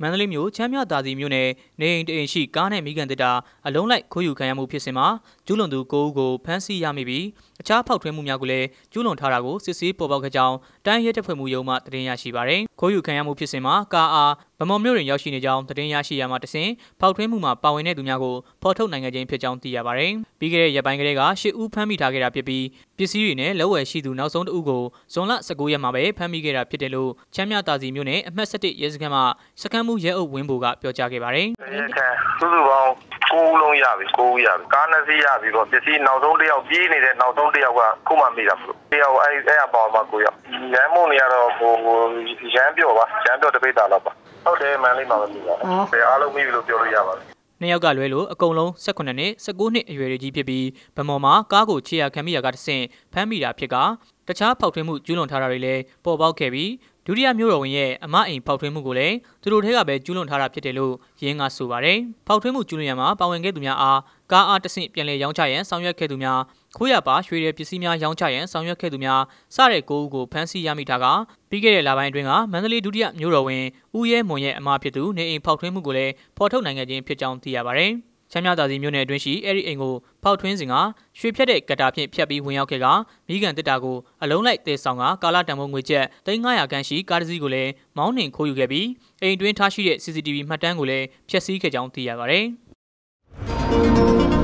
မန္တလေးမြို့ချမ်းမြသာစီမြို့နယ်နေအိမ်တအိမ်ရှိကားနဲ့မိကန်တစ်တာအလုံးလိုက်ခိုးယူခံရမှုဖြစ်စဉ်မှာကျူးလွန်သူ၉ဦးကိုဖမ်းဆီးရမိပြီးအခြားဖောက်ထွင်းမှုများကိုလည်းကျူးလွန်ထားတာကိုစစ်ဆေးပေါ်ပေါက်ခဲ့ကြောင်းတိုင်းရဲတပ်ဖွဲ့မှုရုံးမှသတင်းရရှိပါရယ်ခိုးယူခံရမှုဖြစ်စဉ်မှာကားအားဗမော်မြို့တွင်ရောက်ရှိနေကြောင်းသတင်းရရှိရမှတစဉ်ဖောက်ထွင်းမှုမှာပါဝင်တဲ့သူများကိုဖော်ထုတ်နိုင်ခဲ့ခြင်းဖြစ်ကြောင်းသိရပါရယ်ပြီးခဲ့တဲ့ရက်ပိုင်းကလေးက၈ဦးဖမ်းမိထားခဲ့တာဖြစ်ပြီးပစ္စည်းတွေနဲ့လက်ဝယ်ရှိသူနောက်ဆုံးတဦးကိုဇွန်လ19ရက်မှာပဲဖမ်းမိခဲ့တာဖြစ်တယ်လို့ချမ်းမြသာစီမြို့နယ်အမှတ်7ရဲစခန်းမှစခန်းမှုရဲအုပ်ဝင်းဘူကပြောကြားခဲ့ပါတယ်။စုစုပေါင်းကိုးလုံးရပြီကိုးရပြီကားနှစ်စီးရပြီတော့ပစ္စည်းနောက်ဆုံးတစ်ယောက်ပြေးနေတဲ့နောက်ဆုံးတစ်ယောက်ကခုမှမိတာမလို့တစ်ယောက်အဲ့အဲ့အပေါ်မှာကိုရောက်ရမ်းမုံနေရတော့ဟိုရမ်းပြော့ပါရမ်းပြော့တပိတ်တာလောက်ပါဟုတ်တယ်မန်လေးမှာပဲမိတာပဲအားလုံးမိပြီလို့ပြောလို့ရပါတယ်နှစ်ယောက်ကလွဲလို့အကုန်လုံး18နှစ်19နှစ်အရွယ်တွေကြီးဖြစ်ပြီးဗမော်မှာကားကိုခြေရာခံမိရာကတဆင့်ဖမ်းမိတာဖြစ်ကတခြားဖောက်ထွင်းမှုကျူးလွန်ထားတာတွေလည်းပေါ်ပေါက်ခဲ့ပြီးဒုတိယမြို့တော်ဝင်ရဲ့အမအိမ်ဖောက်ထွင်းမှုကိုလည်းသူတို့ထဲကပဲကျူးလွန်ထားတာဖြစ်တယ်လို့ရင်းကဆိုပါတယ်ဖောက်ထွင်းမှုကျူးလွန်ရမှာပါဝင်ခဲ့သူများအားကားအားတဆင့်ပြန်လည်ရောင်းချရန်ဆောင်ရွက်ခဲ့သူများခိုးရပါရွှေရဲပစ္စည်းများရောင်းချရန်ဆောင်ရွက်ခဲ့သူများစတဲ့ကိုဦးကိုဖမ်းဆီးရမိတာကပြီးခဲ့တဲ့လပိုင်းအတွင်းကမန္တလေးဒုတိယမြို့တော်ဝင်ဦးရဲမွန်ရဲ့အမဖြစ်သူနေအိမ်ဖောက်ထွင်းမှုကိုလည်းဖော်ထုတ်နိုင်ခဲ့ခြင်းဖြစ်ကြောင်းသိရပါတယ်။ချမ်းမြသာစီမြို့နယ်အတွင်းရှိအဲ့ဒီအိမ်ကိုဖောက်ထွင်းစဉ်ကရွှေဖြက်တဲ့ကတာဖြင့်ဖြတ်ပြီးဝင်ရောက်ခဲ့ကမိကန်တစ်တာကိုအလုံးလိုက်တဲဆောင်ကကာလာတံမိုးငွေကျပ်3500ခန်းရှိကားတစ်စီးကိုလည်းမောင်းနှင်ခိုးယူခဲ့ပြီးအိမ်တွင်းထားရှိတဲ့ CCTV မှတ်တမ်းကိုလည်းဖျက်ဆီးခဲ့ကြောင်းသိရပါတယ်။